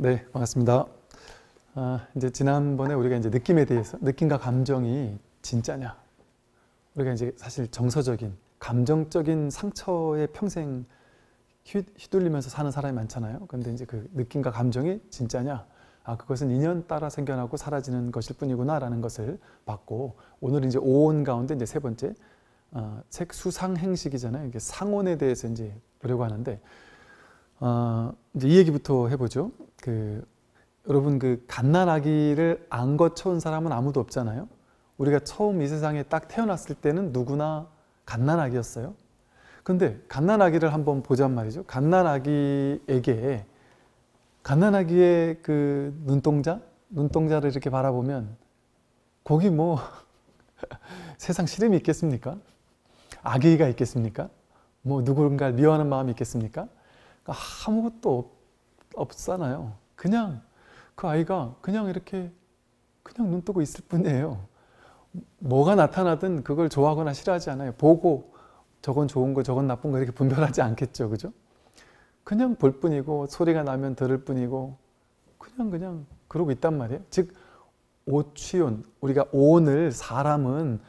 네, 반갑습니다. 아, 이제 지난번에 우리가 이제 느낌에 대해서 느낌과 감정이 진짜냐? 우리가 이제 사실 정서적인 감정적인 상처에 평생 휘둘리면서 사는 사람이 많잖아요. 그런데 이제 그 느낌과 감정이 진짜냐? 아, 그것은 인연 따라 생겨나고 사라지는 것일 뿐이구나라는 것을 봤고 오늘 이제 오온 가운데 이제 세 번째 어, 아, 책 수상 행식이잖아요. 이게 상온에 대해서 이제 보려고 하는데 어, 이제 이 얘기부터 해보죠. 그 여러분 그 갓난아기를 안거 쳐온 사람은 아무도 없잖아요. 우리가 처음 이 세상에 딱 태어났을 때는 누구나 갓난아기였어요. 근데 갓난아기를 한번 보잔 말이죠. 갓난아기에게 갓난아기의 그 눈동자, 눈동자를 이렇게 바라보면 거기 뭐 세상 시름이 있겠습니까? 악의가 있겠습니까? 뭐 누군가를 미워하는 마음이 있겠습니까? 그러니까 아무것도 없잖아요. 그냥 그 아이가 그냥 이렇게 그냥 눈 뜨고 있을 뿐이에요. 뭐가 나타나든 그걸 좋아하거나 싫어하지 않아요. 보고 저건 좋은 거 저건 나쁜 거 이렇게 분별하지 않겠죠. 그죠? 그냥 볼 뿐이고 소리가 나면 들을 뿐이고 그냥 그냥 그러고 있단 말이에요. 즉 오취온 우리가 오늘 사람은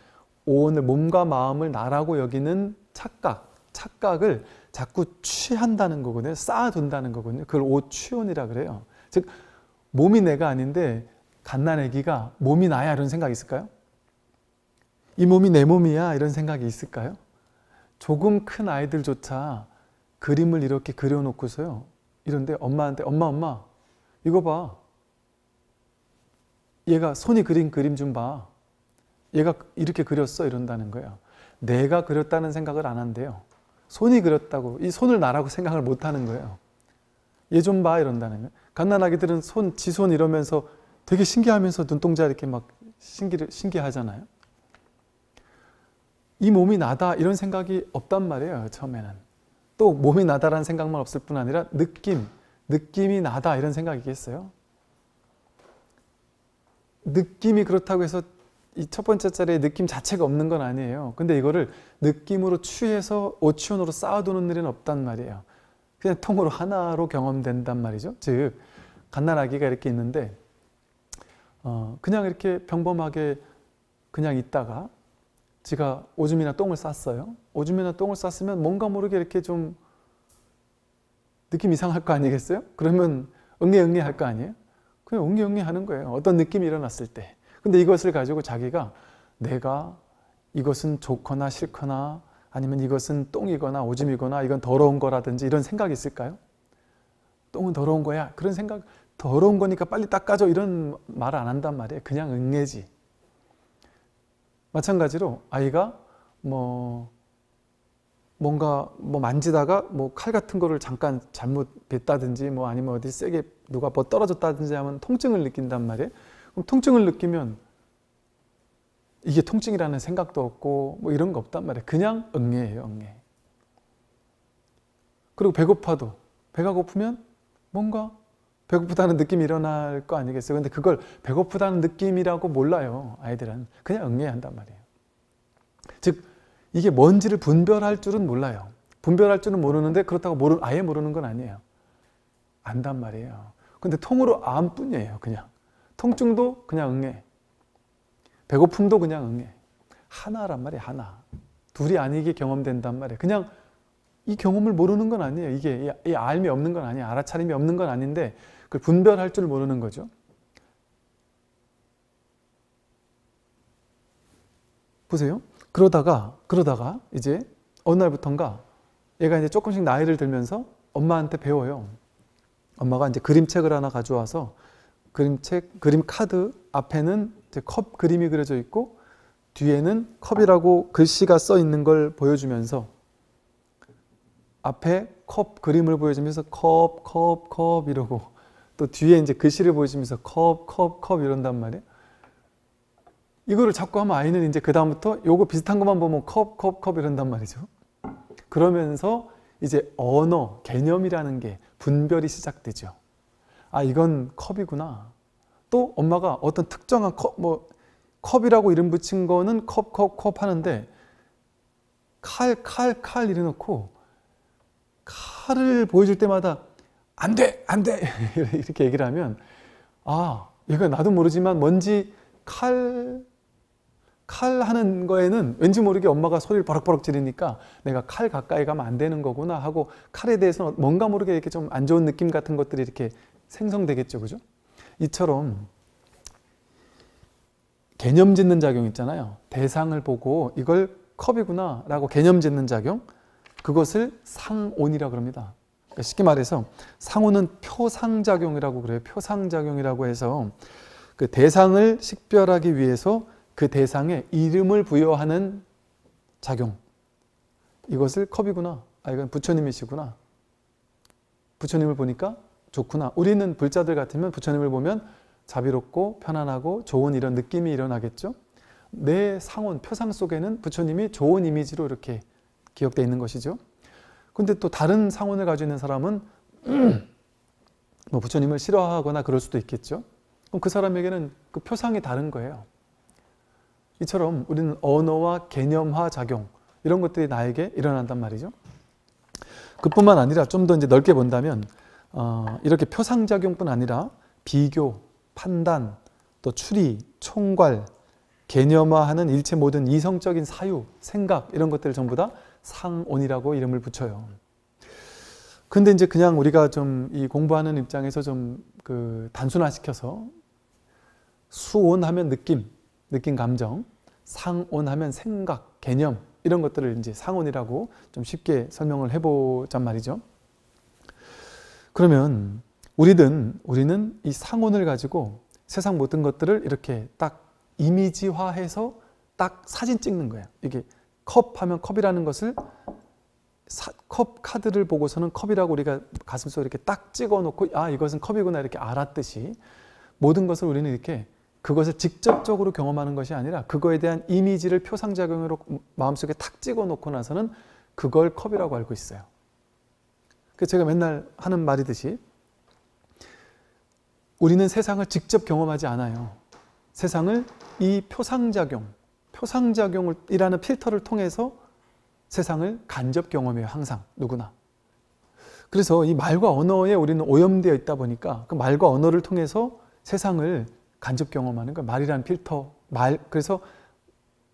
오늘 몸과 마음을 나라고 여기는 착각, 착각을 자꾸 취한다는 거거든요. 쌓아둔다는 거거든요. 그걸 오취온이라 그래요. 즉 몸이 내가 아닌데 갓난애기가 몸이 나야 이런 생각이 있을까요? 이 몸이 내 몸이야 이런 생각이 있을까요? 조금 큰 아이들조차 그림을 이렇게 그려놓고서요. 이런데 엄마한테 엄마 엄마 이거 봐. 얘가 손이 그린 그림 좀 봐. 얘가 이렇게 그렸어 이런다는 거예요. 내가 그렸다는 생각을 안 한대요. 손이 그렸다고 이 손을 나라고 생각을 못하는 거예요. 얘 좀봐 이런다는 거예요. 갓난아기들은 손, 지손 이러면서 되게 신기하면서 눈동자 이렇게 막 신기를, 신기하잖아요. 이 몸이 나다 이런 생각이 없단 말이에요 처음에는. 또 몸이 나다라는 생각만 없을 뿐 아니라 느낌, 느낌이 나다 이런 생각이겠어요? 느낌이 그렇다고 해서 이첫 번째 자리에 느낌 자체가 없는 건 아니에요. 근데 이거를 느낌으로 취해서 오치원으로 쌓아두는 일은 없단 말이에요. 그냥 통으로 하나로 경험된단 말이죠. 즉, 갓난아기가 이렇게 있는데, 어, 그냥 이렇게 평범하게 그냥 있다가 지가 오줌이나 똥을 쌌어요. 오줌이나 똥을 쌌으면 뭔가 모르게 이렇게 좀 느낌 이상할 거 아니겠어요? 그러면 응애응애 할거 아니에요? 그냥 응애응애 하는 거예요. 어떤 느낌이 일어났을 때. 근데 이것을 가지고 자기가 내가 이것은 좋거나 싫거나 아니면 이것은 똥이거나 오줌이거나 이건 더러운 거라든지 이런 생각이 있을까요? 똥은 더러운 거야. 그런 생각, 더러운 거니까 빨리 닦아줘. 이런 말을안 한단 말이에요. 그냥 응애지. 마찬가지로 아이가 뭐 뭔가 뭐 만지다가 뭐 칼 같은 거를 잠깐 잘못 뱉다든지 뭐 아니면 어디 세게 누가 뭐 떨어졌다든지 하면 통증을 느낀단 말이에요. 통증을 느끼면 이게 통증이라는 생각도 없고 뭐 이런 거 없단 말이에요. 그냥 응애예요, 응애. 그리고 배고파도 배가 고프면 뭔가 배고프다는 느낌이 일어날 거 아니겠어요. 근데 그걸 배고프다는 느낌이라고 몰라요. 아이들은 그냥 응애한단 말이에요. 즉 이게 뭔지를 분별할 줄은 몰라요. 분별할 줄은 모르는데 그렇다고 모르, 아예 모르는 건 아니에요. 안단 말이에요. 근데 통으로 암뿐이에요. 그냥 통증도 그냥 응해. 배고픔도 그냥 응해. 하나란 말이야, 하나. 둘이 아니게 경험된단 말이야. 그냥 이 경험을 모르는 건 아니에요. 이게 이 알미 없는 건아니에요 알아차림이 없는 건 아닌데 그 분별할 줄 모르는 거죠. 보세요. 그러다가 그러다가 이제 어느 날부턴가 얘가 이제 조금씩 나이를 들면서 엄마한테 배워요. 엄마가 이제 그림책을 하나 가져와서 그림책, 그림 카드 앞에는 컵 그림이 그려져 있고 뒤에는 컵이라고 글씨가 써 있는 걸 보여주면서 앞에 컵 그림을 보여주면서 컵, 컵, 컵 이러고 또 뒤에 이제 글씨를 보여주면서 컵, 컵, 컵 이런단 말이에요. 이거를 자꾸 하면 아이는 이제 그다음부터 요거 비슷한 것만 보면 컵, 컵, 컵 이런단 말이죠. 그러면서 이제 언어, 개념이라는 게 분별이 시작되죠. 아 이건 컵이구나. 또 엄마가 어떤 특정한 컵, 뭐 컵이라고 이름 붙인 거는 컵, 컵, 컵 하는데 칼, 칼, 칼 이래놓고 칼을 보여줄 때마다 안 돼, 안 돼! 이렇게 얘기를 하면 아, 이거 나도 모르지만 뭔지 칼, 칼 하는 거에는 왠지 모르게 엄마가 소리를 버럭버럭 지르니까 내가 칼 가까이 가면 안 되는 거구나 하고 칼에 대해서는 뭔가 모르게 이렇게 좀 안 좋은 느낌 같은 것들이 이렇게 생성되겠죠. 그죠? 이처럼 개념 짓는 작용 있잖아요. 대상을 보고 이걸 컵이구나 라고 개념 짓는 작용 그것을 상온이라 그럽니다. 그러니까 쉽게 말해서 상온은 표상작용이라고 그래요. 표상작용이라고 해서 그 대상을 식별하기 위해서 그 대상에 이름을 부여하는 작용 이것을 컵이구나 아 이건 부처님이시구나 부처님을 보니까 좋구나. 우리는 불자들 같으면 부처님을 보면 자비롭고 편안하고 좋은 이런 느낌이 일어나겠죠. 내 상온, 표상 속에는 부처님이 좋은 이미지로 이렇게 기억되어 있는 것이죠. 근데 또 다른 상온을 가지고 있는 사람은 뭐 부처님을 싫어하거나 그럴 수도 있겠죠. 그럼 그 사람에게는 그 표상이 다른 거예요. 이처럼 우리는 언어와 개념화 작용 이런 것들이 나에게 일어난단 말이죠. 그뿐만 아니라 좀 더 넓게 본다면 어, 이렇게 표상작용뿐 아니라 비교, 판단, 또 추리, 총괄, 개념화하는 일체 모든 이성적인 사유, 생각 이런 것들을 전부 다 상온이라고 이름을 붙여요. 근데 이제 그냥 우리가 좀 이 공부하는 입장에서 좀그 단순화시켜서 수온하면 느낌, 느낌 감정, 상온하면 생각, 개념 이런 것들을 이제 상온이라고 좀 쉽게 설명을 해보잔 말이죠. 그러면 우리든 우리는 이 상온을 가지고 세상 모든 것들을 이렇게 딱 이미지화해서 딱 사진 찍는 거예 이게 컵 하면 컵이라는 것을 사, 컵 카드를 보고서는 컵이라고 우리가 가슴속에 이렇게 딱 찍어 놓고 아 이것은 컵이구나 이렇게 알았듯이 모든 것을 우리는 이렇게 그것을 직접적으로 경험하는 것이 아니라 그거에 대한 이미지를 표상작용으로 음, 마음속에 탁 찍어 놓고 나서는 그걸 컵이라고 알고 있어요. 그 제가 맨날 하는 말이듯이 우리는 세상을 직접 경험하지 않아요. 세상을 이 표상작용, 표상작용이라는 필터를 통해서 세상을 간접 경험해요. 항상 누구나. 그래서 이 말과 언어에 우리는 오염되어 있다 보니까 그 말과 언어를 통해서 세상을 간접 경험하는 거 그 말이라는 필터, 말 그래서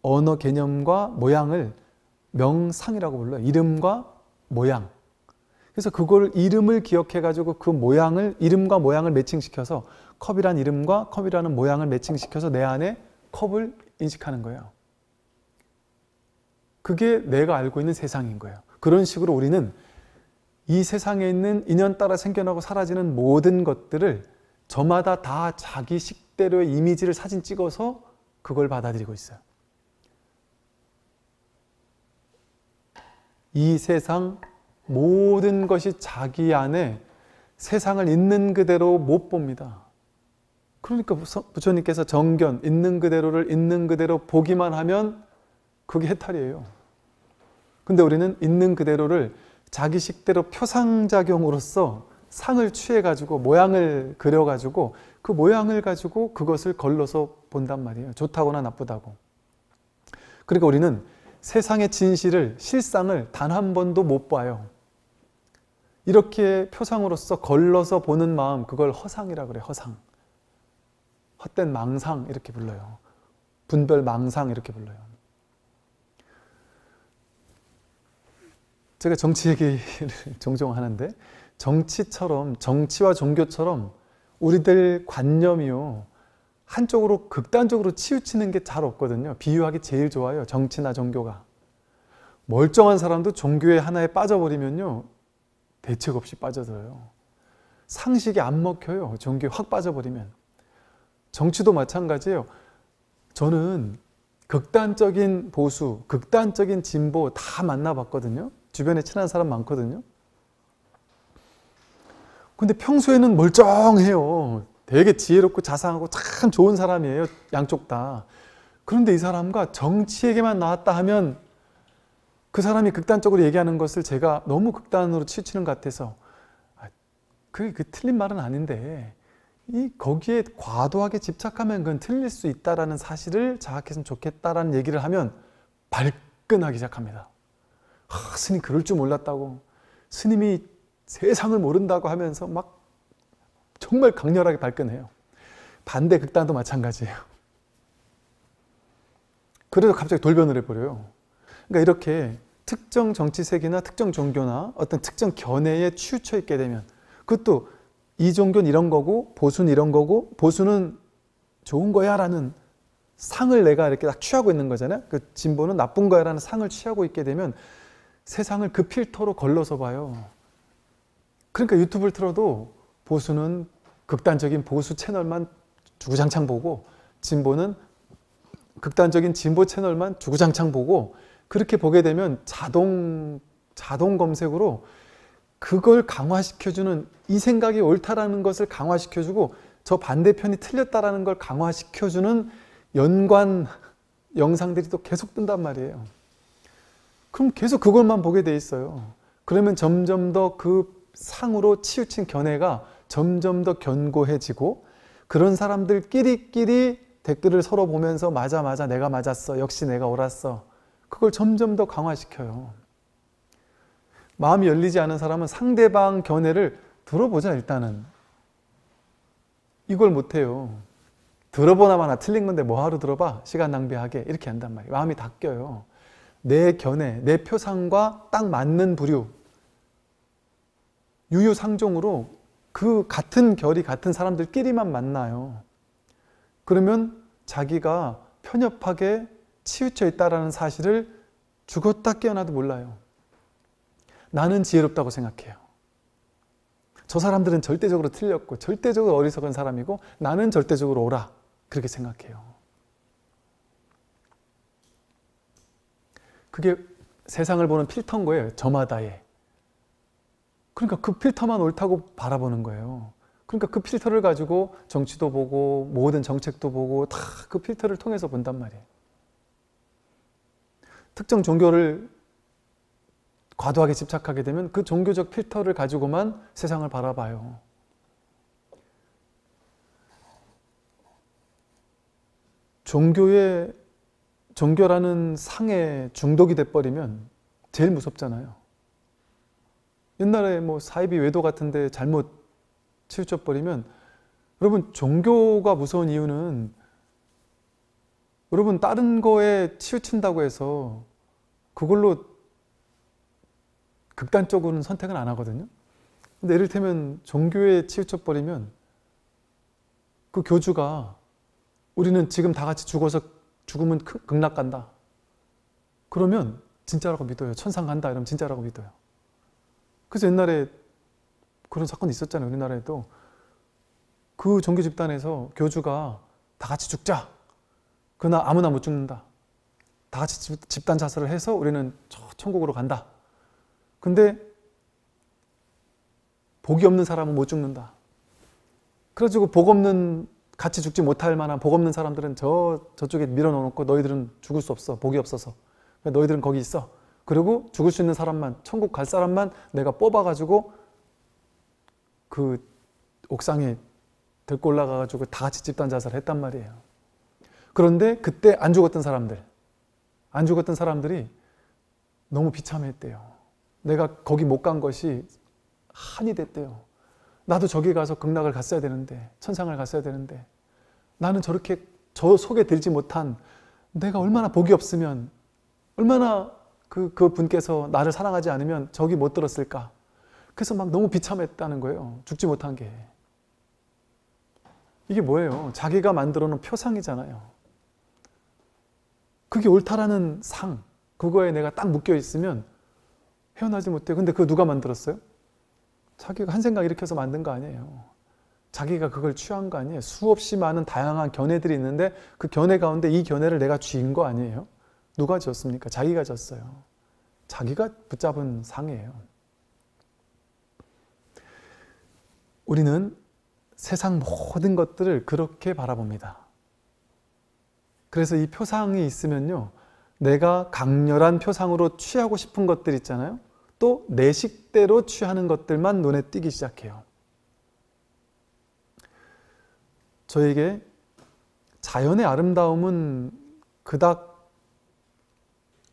언어 개념과 모양을 명상이라고 불러요. 이름과 모양. 그래서 그걸 이름을 기억해가지고 그 모양을, 이름과 모양을 매칭시켜서 컵이란 이름과 컵이라는 모양을 매칭시켜서 내 안에 컵을 인식하는 거예요. 그게 내가 알고 있는 세상인 거예요. 그런 식으로 우리는 이 세상에 있는 인연 따라 생겨나고 사라지는 모든 것들을 저마다 다 자기 식대로의 이미지를 사진 찍어서 그걸 받아들이고 있어요. 이 세상 모든 것이 자기 안에 세상을 있는 그대로 못 봅니다. 그러니까 부처님께서 정견, 있는 그대로를 있는 그대로 보기만 하면 그게 해탈이에요. 근데 우리는 있는 그대로를 자기식대로 표상작용으로써 상을 취해가지고 모양을 그려가지고 그 모양을 가지고 그것을 걸러서 본단 말이에요. 좋다거나 나쁘다고. 그러니까 우리는 세상의 진실을, 실상을 단 한 번도 못 봐요. 이렇게 표상으로서 걸러서 보는 마음 그걸 허상이라 그래 허상 헛된 망상 이렇게 불러요 분별 망상 이렇게 불러요 제가 정치 얘기를 종종 하는데 정치처럼 정치와 종교처럼 우리들 관념이요 한쪽으로 극단적으로 치우치는 게 잘 없거든요 비유하기 제일 좋아요 정치나 종교가 멀쩡한 사람도 종교의 하나에 빠져버리면요 대책 없이 빠져들어요. 상식이 안 먹혀요. 종교에 확 빠져버리면. 정치도 마찬가지예요. 저는 극단적인 보수, 극단적인 진보 다 만나봤거든요. 주변에 친한 사람 많거든요. 근데 평소에는 멀쩡해요. 되게 지혜롭고 자상하고 참 좋은 사람이에요. 양쪽 다. 그런데 이 사람과 정치에게만 나왔다 하면 그 사람이 극단적으로 얘기하는 것을 제가 너무 극단으로 치우치는 것 같아서 아, 그게 그 틀린 말은 아닌데 이 거기에 과도하게 집착하면 그건 틀릴 수 있다라는 사실을 자각했으면 좋겠다라는 얘기를 하면 발끈하기 시작합니다. 아, 스님 그럴 줄 몰랐다고 스님이 세상을 모른다고 하면서 막 정말 강렬하게 발끈해요. 반대 극단도 마찬가지예요. 그래서 갑자기 돌변을 해버려요. 그러니까 이렇게 특정 정치색이나 특정 종교나 어떤 특정 견해에 치우쳐 있게 되면 그것도 이 종교는 이런 거고 보수는 이런 거고 보수는 좋은 거야 라는 상을 내가 이렇게 딱 취하고 있는 거잖아요. 그 진보는 나쁜 거야 라는 상을 취하고 있게 되면 세상을 그 필터로 걸러서 봐요. 그러니까 유튜브를 틀어도 보수는 극단적인 보수 채널만 주구장창 보고 진보는 극단적인 진보 채널만 주구장창 보고 그렇게 보게 되면 자동, 자동 검색으로 그걸 강화시켜주는 이 생각이 옳다라는 것을 강화시켜주고 저 반대편이 틀렸다라는 걸 강화시켜주는 연관 영상들이 또 계속 뜬단 말이에요. 그럼 계속 그것만 보게 돼 있어요. 그러면 점점 더 그 상으로 치우친 견해가 점점 더 견고해지고 그런 사람들끼리끼리 댓글을 서로 보면서 맞아 맞아 내가 맞았어 역시 내가 옳았어 그걸 점점 더 강화시켜요. 마음이 열리지 않은 사람은 상대방 견해를 들어보자 일단은 이걸 못해요. 들어보나마나 틀린 건데 뭐하러 들어봐? 시간 낭비하게 이렇게 한단 말이에요. 마음이 닦여요. 내 견해, 내 표상과 딱 맞는 부류 유유상종으로 그 같은 결이 같은 사람들끼리만 만나요. 그러면 자기가 편협하게 치우쳐 있다라는 사실을 죽었다 깨어나도 몰라요. 나는 지혜롭다고 생각해요. 저 사람들은 절대적으로 틀렸고 절대적으로 어리석은 사람이고 나는 절대적으로 오라 그렇게 생각해요. 그게 세상을 보는 필터인 거예요. 저마다의. 그러니까 그 필터만 옳다고 바라보는 거예요. 그러니까 그 필터를 가지고 정치도 보고 모든 정책도 보고 다 그 필터를 통해서 본단 말이에요. 특정 종교를 과도하게 집착하게 되면 그 종교적 필터를 가지고만 세상을 바라봐요. 종교의 종교라는 상에 중독이 돼버리면 제일 무섭잖아요. 옛날에 뭐 사이비 외도 같은데 잘못 치우쳐버리면 여러분 종교가 무서운 이유는 여러분 다른 거에 치우친다고 해서 그걸로 극단적으로는 선택을 안 하거든요. 근데 이를테면 종교에 치우쳐 버리면 그 교주가 우리는 지금 다 같이 죽어서 죽으면 극락 간다. 그러면 진짜라고 믿어요. 천상 간다. 이러면 진짜라고 믿어요. 그래서 옛날에 그런 사건이 있었잖아요. 우리나라에도 그 종교 집단에서 교주가 다 같이 죽자. 그러나 아무나 못 죽는다. 다 같이 집단 자살을 해서 우리는 천국으로 간다. 근데 복이 없는 사람은 못 죽는다. 그래가지고 복 없는 같이 죽지 못할 만한 복 없는 사람들은 저 저쪽에 밀어넣어놓고 너희들은 죽을 수 없어 복이 없어서 그러니까 너희들은 거기 있어. 그리고 죽을 수 있는 사람만 천국 갈 사람만 내가 뽑아가지고 그 옥상에 들고 올라가가지고 다 같이 집단 자살을 했단 말이에요. 그런데 그때 안 죽었던 사람들, 안 죽었던 사람들이 너무 비참했대요. 내가 거기 못 간 것이 한이 됐대요. 나도 저기 가서 극락을 갔어야 되는데, 천상을 갔어야 되는데, 나는 저렇게 저 속에 들지 못한 내가 얼마나 복이 없으면, 얼마나 그, 그 분께서 나를 사랑하지 않으면 저기 못 들었을까. 그래서 막 너무 비참했다는 거예요. 죽지 못한 게. 이게 뭐예요? 자기가 만들어 놓은 표상이잖아요. 그게 옳다라는 상, 그거에 내가 딱 묶여 있으면 헤어나지 못해요. 근데 그거 누가 만들었어요? 자기가 한 생각 일으켜서 만든 거 아니에요. 자기가 그걸 취한 거 아니에요. 수없이 많은 다양한 견해들이 있는데 그 견해 가운데 이 견해를 내가 쥐인 거 아니에요? 누가 지었습니까? 자기가 졌어요. 자기가 붙잡은 상이에요. 우리는 세상 모든 것들을 그렇게 바라봅니다. 그래서 이 표상이 있으면요. 내가 강렬한 표상으로 취하고 싶은 것들 있잖아요. 또내 식대로 취하는 것들만 눈에 띄기 시작해요. 저에게 자연의 아름다움은 그닥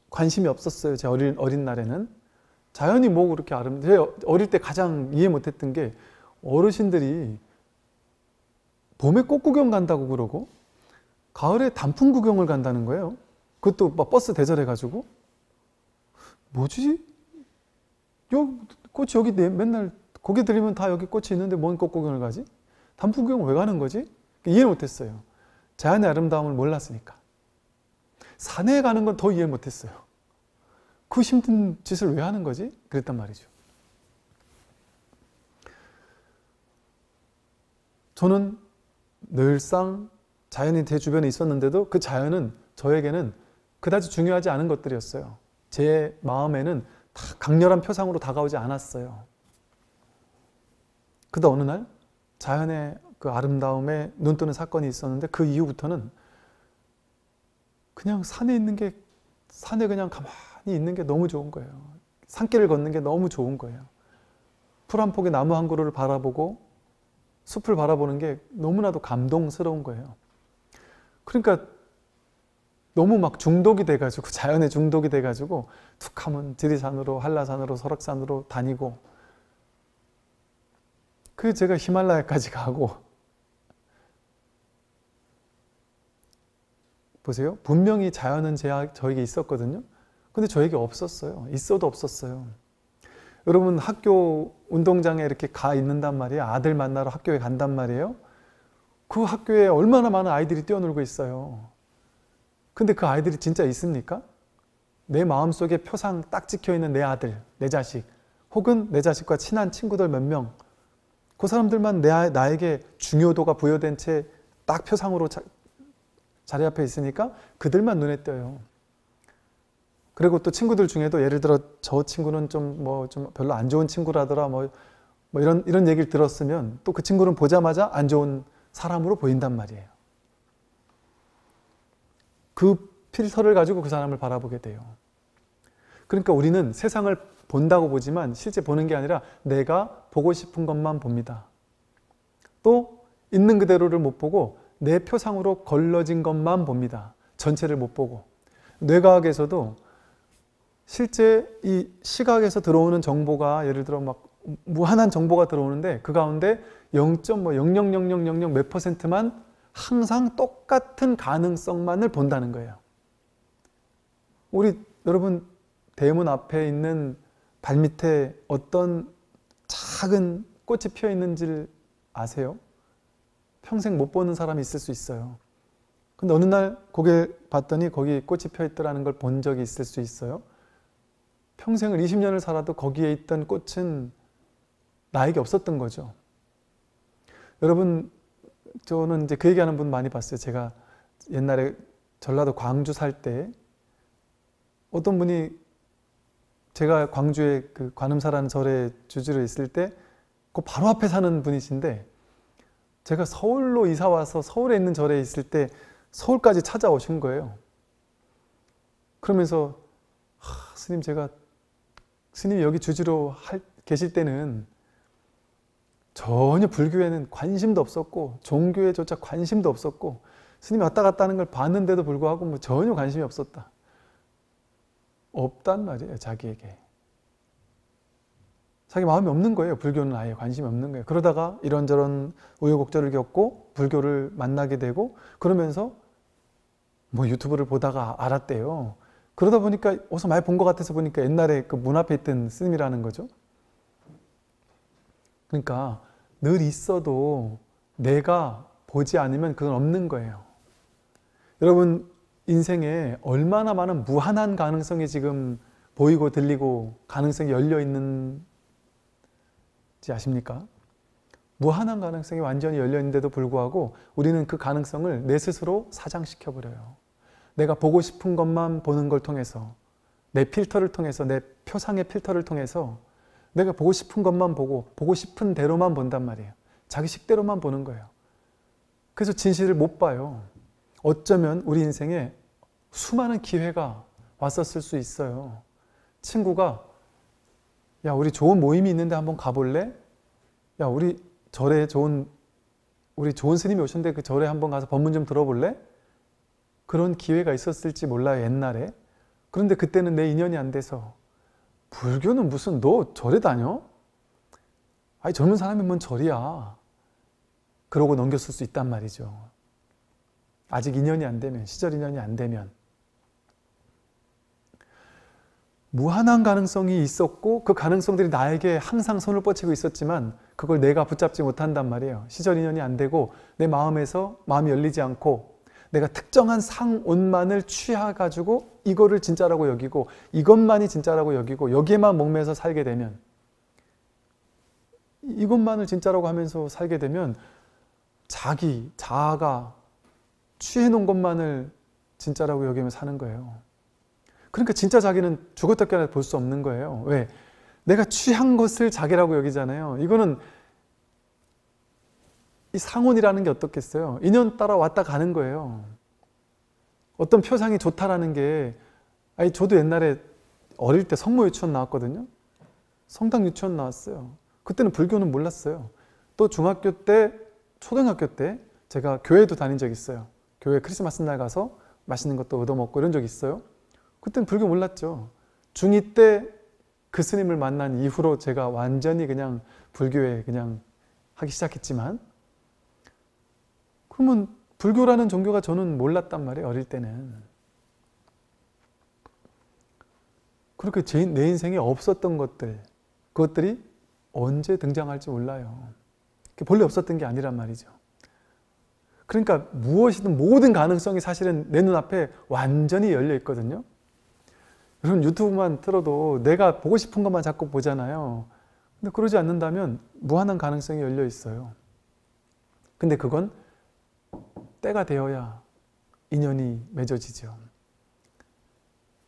관심이 없었어요. 제 어린, 어린 날에는. 자연이 뭐 그렇게 아름다워요. 어릴 때 가장 이해 못했던 게 어르신들이 봄에 꽃구경 간다고 그러고 가을에 단풍 구경을 간다는 거예요. 그것도 막 버스 대절해가지고. 뭐지? 요, 꽃이 여기 맨날 고개 들리면 다 여기 꽃이 있는데 뭔 꽃 구경을 가지? 단풍 구경 왜 가는 거지? 그러니까 이해 못했어요. 자연의 아름다움을 몰랐으니까. 산에 가는 건 더 이해 못했어요. 그 힘든 짓을 왜 하는 거지? 그랬단 말이죠. 저는 늘상 자연이 제 주변에 있었는데도 그 자연은 저에게는 그다지 중요하지 않은 것들이었어요. 제 마음에는 다 강렬한 표상으로 다가오지 않았어요. 그다 어느 날 자연의 그 아름다움에 눈뜨는 사건이 있었는데 그 이후부터는 그냥 산에 있는 게 산에 그냥 가만히 있는 게 너무 좋은 거예요. 산길을 걷는 게 너무 좋은 거예요. 풀 한 폭의 나무 한 그루를 바라보고 숲을 바라보는 게 너무나도 감동스러운 거예요. 그러니까 너무 막 중독이 돼가지고 자연에 중독이 돼가지고 툭 하면 지리산으로 한라산으로 설악산으로 다니고 그 제가 히말라야까지 가고 보세요 분명히 자연은 저에게 있었거든요 근데 저에게 없었어요 있어도 없었어요 여러분 학교 운동장에 이렇게 가 있는단 말이에요 아들 만나러 학교에 간단 말이에요 그 학교에 얼마나 많은 아이들이 뛰어놀고 있어요. 근데 그 아이들이 진짜 있습니까? 내 마음속에 표상 딱 찍혀있는 내 아들, 내 자식, 혹은 내 자식과 친한 친구들 몇 명, 그 사람들만 내, 나에게 중요도가 부여된 채 딱 표상으로 자, 자리 앞에 있으니까 그들만 눈에 띄어요. 그리고 또 친구들 중에도 예를 들어 저 친구는 좀 뭐좀 뭐, 별로 안 좋은 친구라더라 뭐, 뭐 이런 이런 얘기를 들었으면 또 그 친구는 보자마자 안 좋은 사람으로 보인단 말이에요. 그 필터를 가지고 그 사람을 바라보게 돼요. 그러니까 우리는 세상을 본다고 보지만 실제 보는 게 아니라 내가 보고 싶은 것만 봅니다. 또 있는 그대로를 못 보고 내 표상으로 걸러진 것만 봅니다. 전체를 못 보고. 뇌과학에서도 실제 이 시각에서 들어오는 정보가 예를 들어 막 무한한 정보가 들어오는데 그 가운데 0 0 0 0 0 0 몇 퍼센트만 항상 똑같은 가능성만을 본다는 거예요. 우리 여러분 대문 앞에 있는 발밑에 어떤 작은 꽃이 피어 있는지를 아세요? 평생 못 보는 사람이 있을 수 있어요. 근데 어느 날 고개 봤더니 거기 꽃이 피어 있더라는 걸 본 적이 있을 수 있어요. 평생을 20년을 살아도 거기에 있던 꽃은 나에게 없었던 거죠. 여러분, 저는 이제 그 얘기하는 분 많이 봤어요. 제가 옛날에 전라도 광주 살 때 어떤 분이 제가 광주에 그 관음사라는 절에 주지로 있을 때그 바로 앞에 사는 분이신데 제가 서울로 이사 와서 서울에 있는 절에 있을 때 서울까지 찾아오신 거예요. 그러면서 하, 스님 제가 스님 여기 주지로 할, 계실 때는 전혀 불교에는 관심도 없었고 종교에조차 관심도 없었고 스님이 왔다 갔다 하는 걸 봤는데도 불구하고 뭐 전혀 관심이 없었다. 없단 말이에요, 자기에게. 자기 마음이 없는 거예요. 불교는 아예 관심이 없는 거예요. 그러다가 이런저런 우여곡절을 겪고 불교를 만나게 되고 그러면서 뭐 유튜브를 보다가 알았대요. 그러다 보니까 어서 많이 본 것 같아서 보니까 옛날에 그 문 앞에 있던 스님이라는 거죠. 그러니까 늘 있어도 내가 보지 않으면 그건 없는 거예요. 여러분 인생에 얼마나 많은 무한한 가능성이 지금 보이고 들리고 가능성이 열려 있는지 아십니까? 무한한 가능성이 완전히 열려 있는데도 불구하고 우리는 그 가능성을 내 스스로 사장시켜 버려요. 내가 보고 싶은 것만 보는 걸 통해서 내 필터를 통해서 내 표상의 필터를 통해서 내가 보고 싶은 것만 보고 보고 싶은 대로만 본단 말이에요. 자기 식대로만 보는 거예요. 그래서 진실을 못 봐요. 어쩌면 우리 인생에 수많은 기회가 왔었을 수 있어요. 친구가 야 우리 좋은 모임이 있는데 한번 가볼래? 야 우리 절에 좋은 우리 좋은 스님이 오셨는데 그 절에 한번 가서 법문 좀 들어볼래? 그런 기회가 있었을지 몰라요 옛날에 그런데 그때는 내 인연이 안 돼서 불교는 무슨 너 절에 다녀? 아니 젊은 사람이 뭔 절이야. 그러고 넘겼을 수 있단 말이죠. 아직 인연이 안 되면, 시절 인연이 안 되면. 무한한 가능성이 있었고 그 가능성들이 나에게 항상 손을 뻗치고 있었지만 그걸 내가 붙잡지 못한단 말이에요. 시절 인연이 안 되고 내 마음에서 마음이 열리지 않고 내가 특정한 상온만을 취해가지고 이거를 진짜라고 여기고 이것만이 진짜라고 여기고 여기에만 목매서 살게 되면 이것만을 진짜라고 하면서 살게 되면 자기, 자아가 취해놓은 것만을 진짜라고 여기며 사는 거예요. 그러니까 진짜 자기는 죽었다 깨어나 볼 수 없는 거예요. 왜? 내가 취한 것을 자기라고 여기잖아요. 이거는 이 상온이라는 게 어떻겠어요? 인연 따라 왔다 가는 거예요. 어떤 표상이 좋다라는 게, 아니, 저도 옛날에 어릴 때 성모 유치원 나왔거든요. 성당 유치원 나왔어요. 그때는 불교는 몰랐어요. 또 중학교 때, 초등학교 때 제가 교회도 다닌 적 있어요. 교회 크리스마스 날 가서 맛있는 것도 얻어먹고 이런 적 있어요. 그때는 불교 몰랐죠. 중2 때 그 스님을 만난 이후로 제가 완전히 그냥 불교에 그냥 하기 시작했지만 그러면 불교라는 종교가 저는 몰랐단 말이에요, 어릴 때는. 그렇게 제, 내 인생에 없었던 것들, 그것들이 언제 등장할지 몰라요. 본래 없었던 게 아니란 말이죠. 그러니까 무엇이든 모든 가능성이 사실은 내 눈앞에 완전히 열려 있거든요. 여러분 유튜브만 틀어도 내가 보고 싶은 것만 자꾸 보잖아요. 근데 그러지 않는다면 무한한 가능성이 열려 있어요. 근데 그건 때가 되어야 인연이 맺어지죠.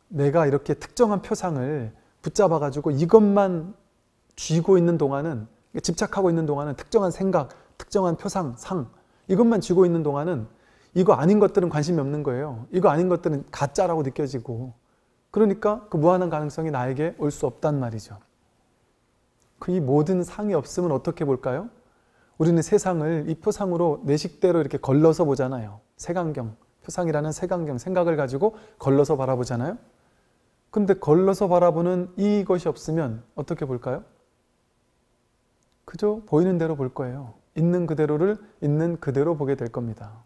내가 이렇게 특정한 표상을 붙잡아 가지고 이것만 쥐고 있는 동안은 집착하고 있는 동안은 특정한 생각, 특정한 표상, 상 이것만 쥐고 있는 동안은 이거 아닌 것들은 관심이 없는 거예요. 이거 아닌 것들은 가짜라고 느껴지고 그러니까 그 무한한 가능성이 나에게 올 수 없단 말이죠. 그 이 모든 상이 없으면 어떻게 볼까요? 우리는 세상을 이 표상으로 내식대로 이렇게 걸러서 보잖아요. 색안경, 표상이라는 색안경 생각을 가지고 걸러서 바라보잖아요. 근데 걸러서 바라보는 이것이 없으면 어떻게 볼까요? 그저 보이는 대로 볼 거예요. 있는 그대로를 있는 그대로 보게 될 겁니다.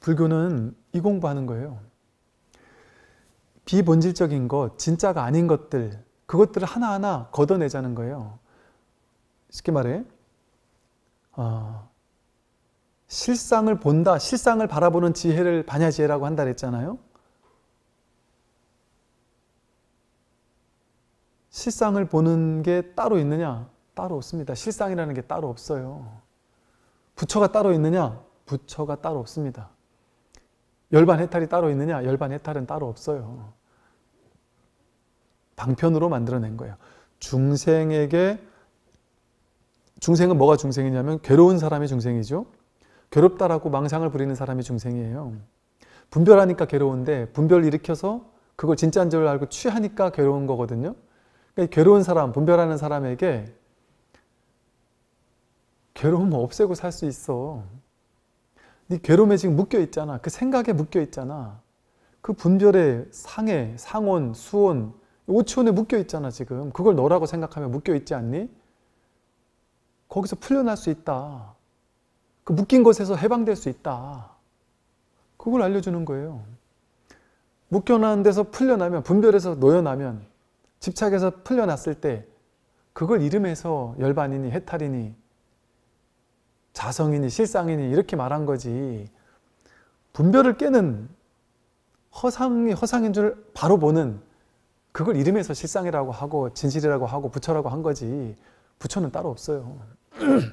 불교는 이 공부하는 거예요. 비본질적인 것, 진짜가 아닌 것들, 그것들을 하나하나 걷어내자는 거예요. 쉽게 말해 어, 실상을 본다, 실상을 바라보는 지혜를 반야지혜라고 한다 그랬잖아요. 실상을 보는 게 따로 있느냐? 따로 없습니다. 실상이라는 게 따로 없어요. 부처가 따로 있느냐? 부처가 따로 없습니다. 열반 해탈이 따로 있느냐? 열반 해탈은 따로 없어요. 방편으로 만들어낸 거예요. 중생에게 중생은 뭐가 중생이냐면 괴로운 사람이 중생이죠. 괴롭다라고 망상을 부리는 사람이 중생이에요. 분별하니까 괴로운데 분별 일으켜서 그걸 진짜인 줄 알고 취하니까 괴로운 거거든요. 그러니까 괴로운 사람, 분별하는 사람에게 괴로움 없애고 살 수 있어. 네 괴로움에 지금 묶여 있잖아. 그 생각에 묶여 있잖아. 그 분별의 상해, 상온, 수온, 오천에 묶여 있잖아 지금. 그걸 너라고 생각하면 묶여 있지 않니? 거기서 풀려날 수 있다. 그 묶인 것에서 해방될 수 있다. 그걸 알려주는 거예요. 묶여난 데서 풀려나면, 분별에서 놓여나면, 집착에서 풀려났을 때, 그걸 이름에서 열반이니, 해탈이니, 자성이니, 실상이니, 이렇게 말한 거지. 분별을 깨는 허상이 허상인 줄 바로 보는 그걸 이름에서 실상이라고 하고, 진실이라고 하고, 부처라고 한 거지. 부처는 따로 없어요.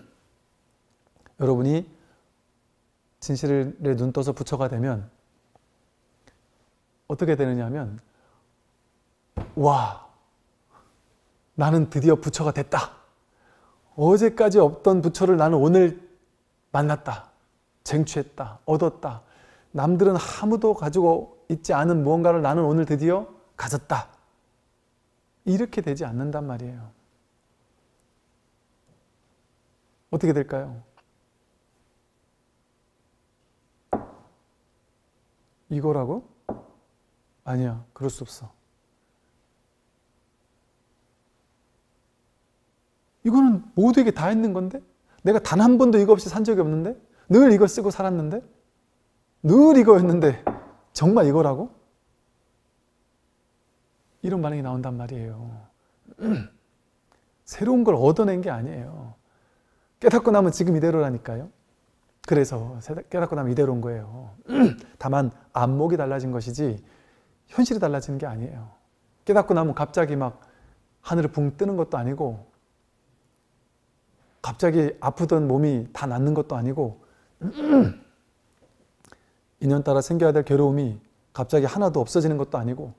여러분이 진실에 눈 떠서 부처가 되면 어떻게 되느냐 하면 와 나는 드디어 부처가 됐다 어제까지 없던 부처를 나는 오늘 만났다 쟁취했다 얻었다 남들은 아무도 가지고 있지 않은 무언가를 나는 오늘 드디어 가졌다 이렇게 되지 않는단 말이에요 어떻게 될까요? 이거라고? 아니야, 그럴 수 없어. 이거는 모두에게 다 있는 건데? 내가 단 한 번도 이거 없이 산 적이 없는데? 늘 이걸 쓰고 살았는데? 늘 이거였는데, 정말 이거라고? 이런 반응이 나온단 말이에요. 새로운 걸 얻어낸 게 아니에요. 깨닫고 나면 지금 이대로라니까요. 그래서 깨닫고 나면 이대로인 거예요. 다만 안목이 달라진 것이지 현실이 달라지는 게 아니에요. 깨닫고 나면 갑자기 막 하늘을 붕 뜨는 것도 아니고 갑자기 아프던 몸이 다 낫는 것도 아니고 인연 따라 생겨야 될 괴로움이 갑자기 하나도 없어지는 것도 아니고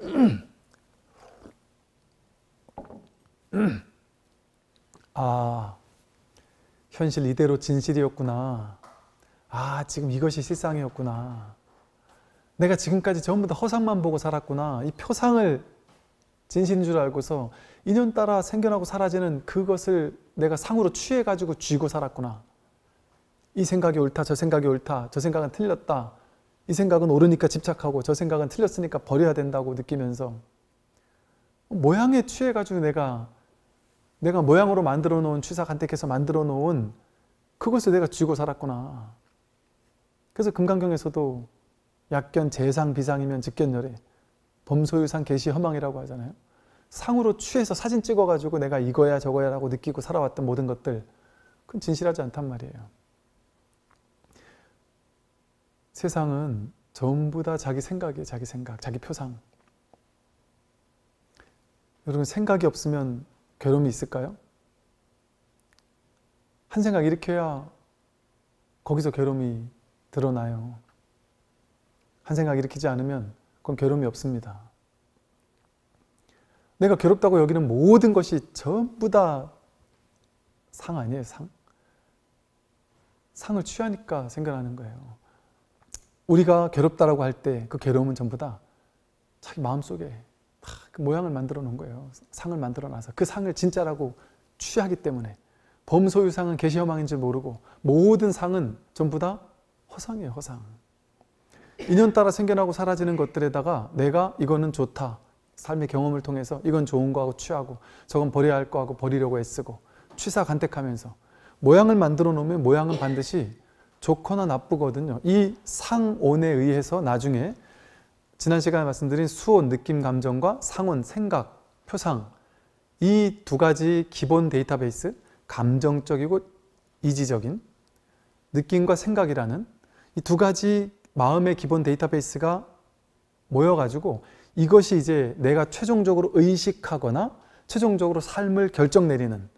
아 현실 이대로 진실이었구나. 아, 지금 이것이 실상이었구나. 내가 지금까지 전부 다 허상만 보고 살았구나. 이 표상을 진실인 줄 알고서 인연 따라 생겨나고 사라지는 그것을 내가 상으로 취해가지고 쥐고 살았구나. 이 생각이 옳다, 저 생각이 옳다, 저 생각은 틀렸다. 이 생각은 옳으니까 집착하고 저 생각은 틀렸으니까 버려야 된다고 느끼면서 모양에 취해가지고 내가 내가 모양으로 만들어 놓은 취사 간택해서 만들어 놓은 그것을 내가 쥐고 살았구나. 그래서 금강경에서도 약견 재상 비상이면 직견열에 범소유상 개시 허망이라고 하잖아요. 상으로 취해서 사진 찍어가지고 내가 이거야 저거야라고 느끼고 살아왔던 모든 것들 그건 진실하지 않단 말이에요. 세상은 전부 다 자기 생각이에요. 자기 생각, 자기 표상. 여러분 생각이 없으면 괴로움이 있을까요? 한 생각 일으켜야 거기서 괴로움이 드러나요. 한 생각 일으키지 않으면 그건 괴로움이 없습니다. 내가 괴롭다고 여기는 모든 것이 전부 다 상 아니에요, 상? 상을 취하니까 생겨나는 거예요. 우리가 괴롭다라고 할 때 그 괴로움은 전부 다 자기 마음속에 그 모양을 만들어 놓은 거예요. 상을 만들어 놔서 그 상을 진짜라고 취하기 때문에 범소유상은 개시허망인 줄 모르고 모든 상은 전부 다 허상이에요. 허상. 인연 따라 생겨나고 사라지는 것들에다가 내가 이거는 좋다. 삶의 경험을 통해서 이건 좋은 거하고 취하고 저건 버려야 할 거하고 버리려고 애쓰고 취사 간택하면서 모양을 만들어 놓으면 모양은 반드시 좋거나 나쁘거든요. 이 상온에 의해서 나중에 지난 시간에 말씀드린 수온, 느낌, 감정과 상온, 생각, 표상 이 두 가지 기본 데이터베이스 감정적이고 이지적인 느낌과 생각이라는 이 두 가지 마음의 기본 데이터베이스가 모여가지고 이것이 이제 내가 최종적으로 의식하거나 최종적으로 삶을 결정 내리는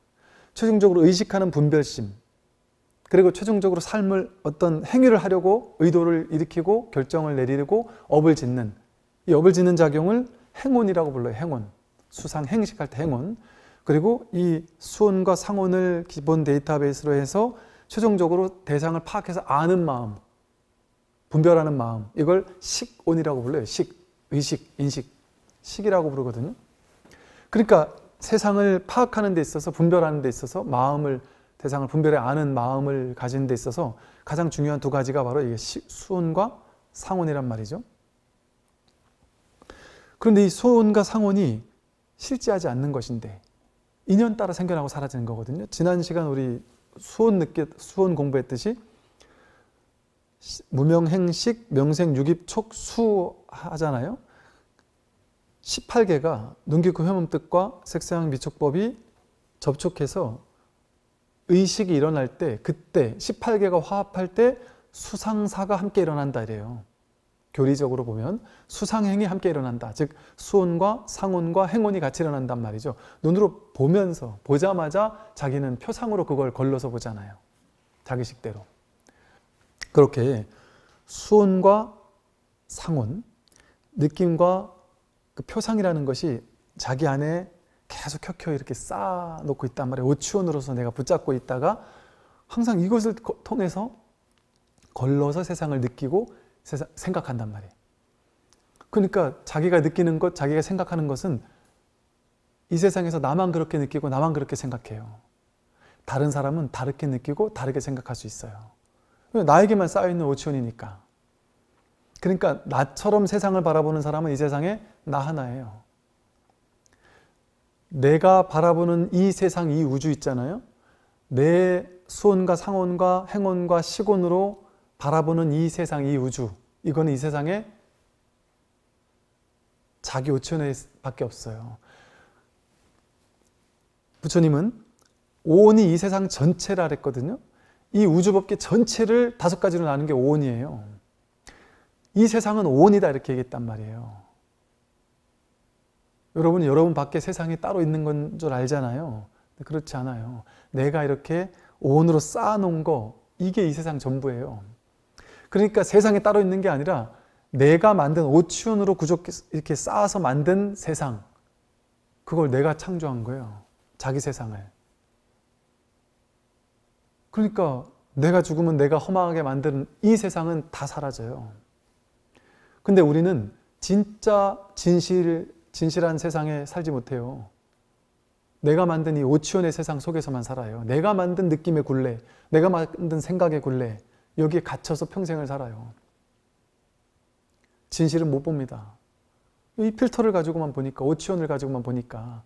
최종적으로 의식하는 분별심 그리고 최종적으로 삶을 어떤 행위를 하려고 의도를 일으키고 결정을 내리고 업을 짓는 이 업을 짓는 작용을 행운이라고 불러요. 행운. 수상 행식할 때 행운. 그리고 이 수원과 상원을 기본 데이터베이스로 해서 최종적으로 대상을 파악해서 아는 마음, 분별하는 마음, 이걸 식온이라고 불러요. 식, 의식, 인식, 식이라고 부르거든요. 그러니까 세상을 파악하는 데 있어서 분별하는 데 있어서 마음을 세상을 분별해 아는 마음을 가진 데 있어서 가장 중요한 두 가지가 바로 이게 수온과 상온이란 말이죠. 그런데 이 수온과 상온이 실제하지 않는 것인데 인연 따라 생겨나고 사라지는 거거든요. 지난 시간 우리 수온 늦게 수온 공부했듯이 무명행식 명생유기촉 수 하잖아요. 18개가 눈, 귀, 코, 혐음 뜻과 색상 미촉법이 접촉해서 의식이 일어날 때 그때 18개가 화합할 때 수상사가 함께 일어난다 이래요. 교리적으로 보면 수상행이 함께 일어난다. 즉 수온과 상온과 행온이 같이 일어난단 말이죠. 눈으로 보면서 보자마자 자기는 표상으로 그걸 걸러서 보잖아요. 자기식대로. 그렇게 수온과 상온, 느낌과 그 표상이라는 것이 자기 안에 계속 켜켜 이렇게 쌓아놓고 있단 말이에요. 오치원으로서 내가 붙잡고 있다가 항상 이것을 거, 통해서 걸러서 세상을 느끼고 세상, 생각한단 말이에요. 그러니까 자기가 느끼는 것, 자기가 생각하는 것은 이 세상에서 나만 그렇게 느끼고 나만 그렇게 생각해요. 다른 사람은 다르게 느끼고 다르게 생각할 수 있어요. 그러니까 나에게만 쌓여있는 오치원이니까. 그러니까 나처럼 세상을 바라보는 사람은 이 세상에 나 하나예요. 내가 바라보는 이 세상, 이 우주 있잖아요. 내 수온과 상온과 행온과 시온으로 바라보는 이 세상, 이 우주. 이거는 이 세상에 자기 오천에 밖에 없어요. 부처님은 오온이 이 세상 전체라 그랬거든요. 이 우주법계 전체를 다섯 가지로 나눈 게 오온이에요. 이 세상은 오온이다 이렇게 얘기했단 말이에요. 여러분, 여러분 밖에 세상이 따로 있는 건 줄 알잖아요. 그렇지 않아요. 내가 이렇게 온으로 쌓아놓은 거, 이게 이 세상 전부예요. 그러니까 세상에 따로 있는 게 아니라 내가 만든 오치온으로 구조 이렇게 쌓아서 만든 세상, 그걸 내가 창조한 거예요. 자기 세상을. 그러니까 내가 죽으면 내가 허망하게 만드는 이 세상은 다 사라져요. 근데 우리는 진짜 진실 진실한 세상에 살지 못해요. 내가 만든 이 오치원의 세상 속에서만 살아요. 내가 만든 느낌의 굴레, 내가 만든 생각의 굴레, 여기에 갇혀서 평생을 살아요. 진실은 못 봅니다. 이 필터를 가지고만 보니까, 오치원을 가지고만 보니까.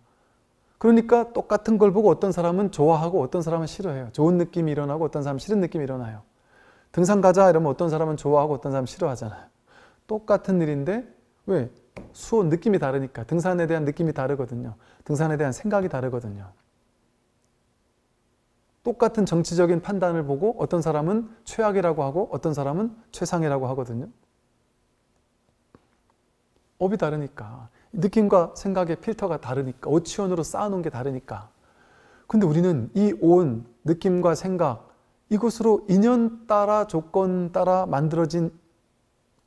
그러니까 똑같은 걸 보고 어떤 사람은 좋아하고 어떤 사람은 싫어해요. 좋은 느낌이 일어나고 어떤 사람은 싫은 느낌이 일어나요. 등산 가자 이러면 어떤 사람은 좋아하고 어떤 사람은 싫어하잖아요. 똑같은 일인데, 왜? 수온 느낌이 다르니까 등산에 대한 느낌이 다르거든요. 등산에 대한 생각이 다르거든요. 똑같은 정치적인 판단을 보고 어떤 사람은 최악이라고 하고 어떤 사람은 최상이라고 하거든요. 업이 다르니까 느낌과 생각의 필터가 다르니까 오치온으로 쌓아놓은 게 다르니까 근데 우리는 이 온 느낌과 생각 이것으로 인연 따라 조건 따라 만들어진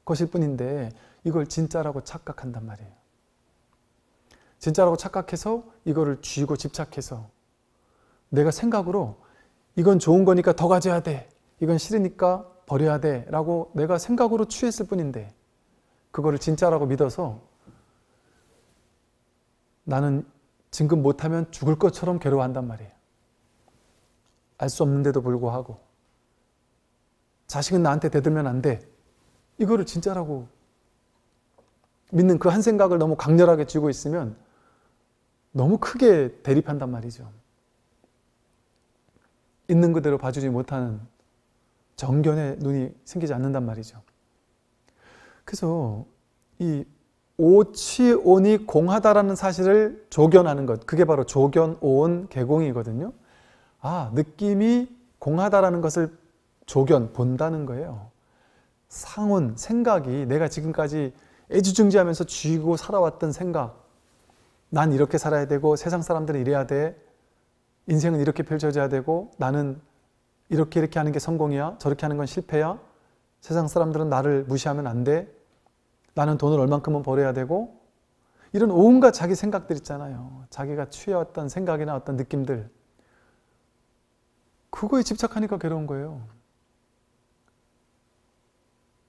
것일 뿐인데 이걸 진짜라고 착각한단 말이에요. 진짜라고 착각해서 이거를 쥐고 집착해서 내가 생각으로 이건 좋은 거니까 더 가져야 돼. 이건 싫으니까 버려야 돼. 라고 내가 생각으로 취했을 뿐인데 그거를 진짜라고 믿어서 나는 진급 못하면 죽을 것처럼 괴로워한단 말이에요. 알 수 없는데도 불구하고 자식은 나한테 대들면 안 돼. 이거를 진짜라고 믿는 그 한 생각을 너무 강렬하게 쥐고 있으면 너무 크게 대립한단 말이죠. 있는 그대로 봐주지 못하는 정견의 눈이 생기지 않는단 말이죠. 그래서 이 오치온이 공하다라는 사실을 조견하는 것, 그게 바로 조견오온 개공이거든요. 아, 느낌이 공하다라는 것을 조견, 본다는 거예요. 상온, 생각이 내가 지금까지 애지중지하면서 쥐고 살아왔던 생각. 난 이렇게 살아야 되고 세상 사람들은 이래야 돼. 인생은 이렇게 펼쳐져야 되고 나는 이렇게 이렇게 하는 게 성공이야. 저렇게 하는 건 실패야. 세상 사람들은 나를 무시하면 안 돼. 나는 돈을 얼만큼은 벌어야 되고 이런 온갖 자기 생각들 있잖아요. 자기가 취해왔던 생각이나 어떤 느낌들. 그거에 집착하니까 괴로운 거예요.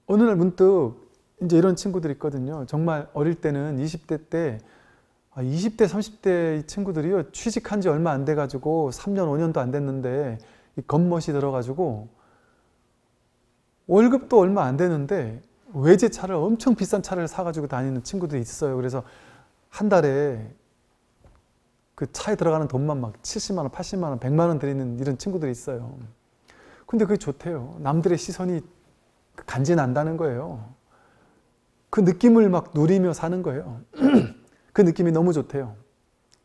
어느 날 문득 이제 이런 친구들이 있거든요. 정말 어릴 때는 20대 때 20대, 아, 30대 친구들이요. 취직한 지 얼마 안 돼가지고 3년, 5년도 안 됐는데 겉멋이 들어가지고 월급도 얼마 안 되는데 외제차를 엄청 비싼 차를 사가지고 다니는 친구들이 있어요. 그래서 한 달에 그 차에 들어가는 돈만 막 70만원, 80만원, 100만원 드리는 이런 친구들이 있어요. 근데 그게 좋대요. 남들의 시선이 간지난다는 거예요. 그 느낌을 막 누리며 사는 거예요. 그 느낌이 너무 좋대요.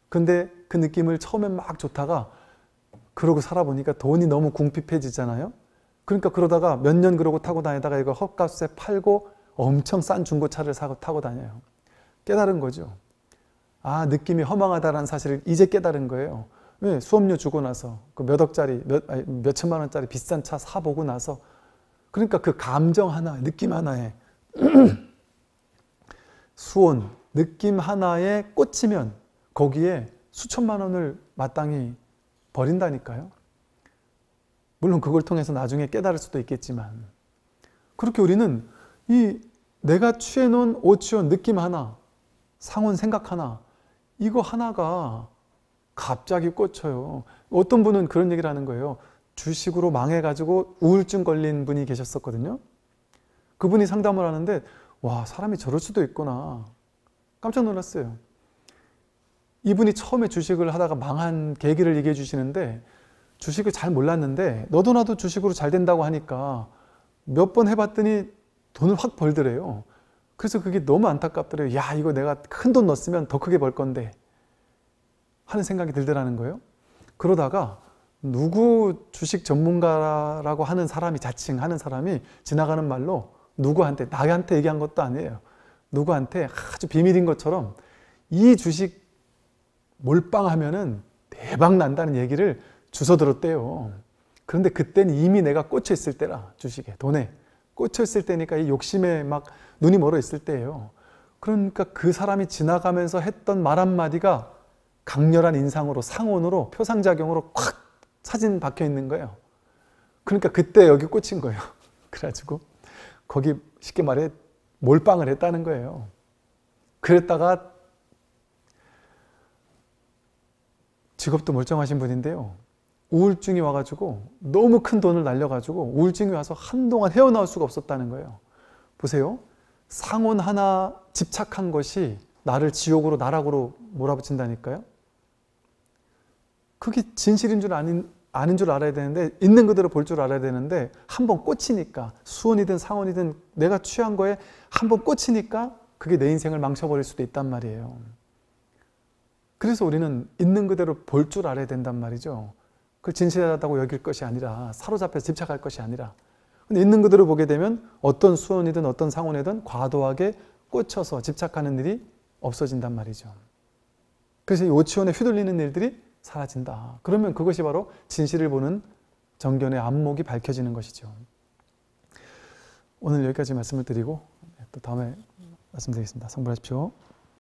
근데 그 느낌을 처음엔 막 좋다가 그러고 살아보니까 돈이 너무 궁핍해지잖아요. 그러니까 그러다가 몇 년 그러고 타고 다니다가 이거 헛값에 팔고 엄청 싼 중고차를 사고 타고 다녀요. 깨달은 거죠. 아, 느낌이 허망하다라는 사실을 이제 깨달은 거예요. 왜? 수업료 주고 나서 그몇 억짜리, 몇, 아니, 몇 천만 원짜리 비싼 차 사보고 나서 그러니까 그 감정 하나, 느낌 하나에 수온, 느낌 하나에 꽂히면 거기에 수천만 원을 마땅히 버린다니까요. 물론 그걸 통해서 나중에 깨달을 수도 있겠지만 그렇게 우리는 이 내가 취해놓은 오치원 느낌 하나, 상온 생각 하나 이거 하나가 갑자기 꽂혀요. 어떤 분은 그런 얘기를 하는 거예요. 주식으로 망해가지고 우울증 걸린 분이 계셨었거든요. 그분이 상담을 하는데 와, 사람이 저럴 수도 있구나. 깜짝 놀랐어요. 이분이 처음에 주식을 하다가 망한 계기를 얘기해 주시는데 주식을 잘 몰랐는데 너도 나도 주식으로 잘 된다고 하니까 몇 번 해봤더니 돈을 확 벌더래요. 그래서 그게 너무 안타깝더래요. 야, 이거 내가 큰 돈 넣었으면 더 크게 벌 건데. 하는 생각이 들더라는 거예요. 그러다가 누구 주식 전문가라고 하는 사람이 자칭하는 사람이 지나가는 말로 누구한테, 나한테 얘기한 것도 아니에요. 누구한테 아주 비밀인 것처럼 이 주식 몰빵하면은 대박 난다는 얘기를 주워 들었대요. 그런데 그때는 이미 내가 꽂혀 있을 때라 주식에 돈에 꽂혀 있을 때니까 이 욕심에 막 눈이 멀어 있을 때예요. 그러니까 그 사람이 지나가면서 했던 말 한마디가 강렬한 인상으로 상온으로 표상작용으로 콱 사진 박혀 있는 거예요. 그러니까 그때 여기 꽂힌 거예요. 그래가지고 거기 쉽게 말해 몰빵을 했다는 거예요. 그랬다가 직업도 멀쩡하신 분인데요. 우울증이 와가지고 너무 큰 돈을 날려가지고 우울증이 와서 한동안 헤어나올 수가 없었다는 거예요. 보세요. 상온 하나 집착한 것이 나를 지옥으로 나락으로 몰아붙인다니까요. 그게 진실인 줄 아닌, 아는 줄 알아야 되는데 있는 그대로 볼 줄 알아야 되는데 한 번 꽂히니까 수원이든 상원이든 내가 취한 거에 한 번 꽂히니까 그게 내 인생을 망쳐버릴 수도 있단 말이에요. 그래서 우리는 있는 그대로 볼 줄 알아야 된단 말이죠. 그 진실하다고 여길 것이 아니라 사로잡혀 집착할 것이 아니라 근데 있는 그대로 보게 되면 어떤 수원이든 어떤 상원이든 과도하게 꽂혀서 집착하는 일이 없어진단 말이죠. 그래서 이 오치원에 휘둘리는 일들이 사라진다. 그러면 그것이 바로 진실을 보는 정견의 안목이 밝혀지는 것이죠. 오늘 여기까지 말씀을 드리고 네, 또 다음에 말씀드리겠습니다. 성불하십시오.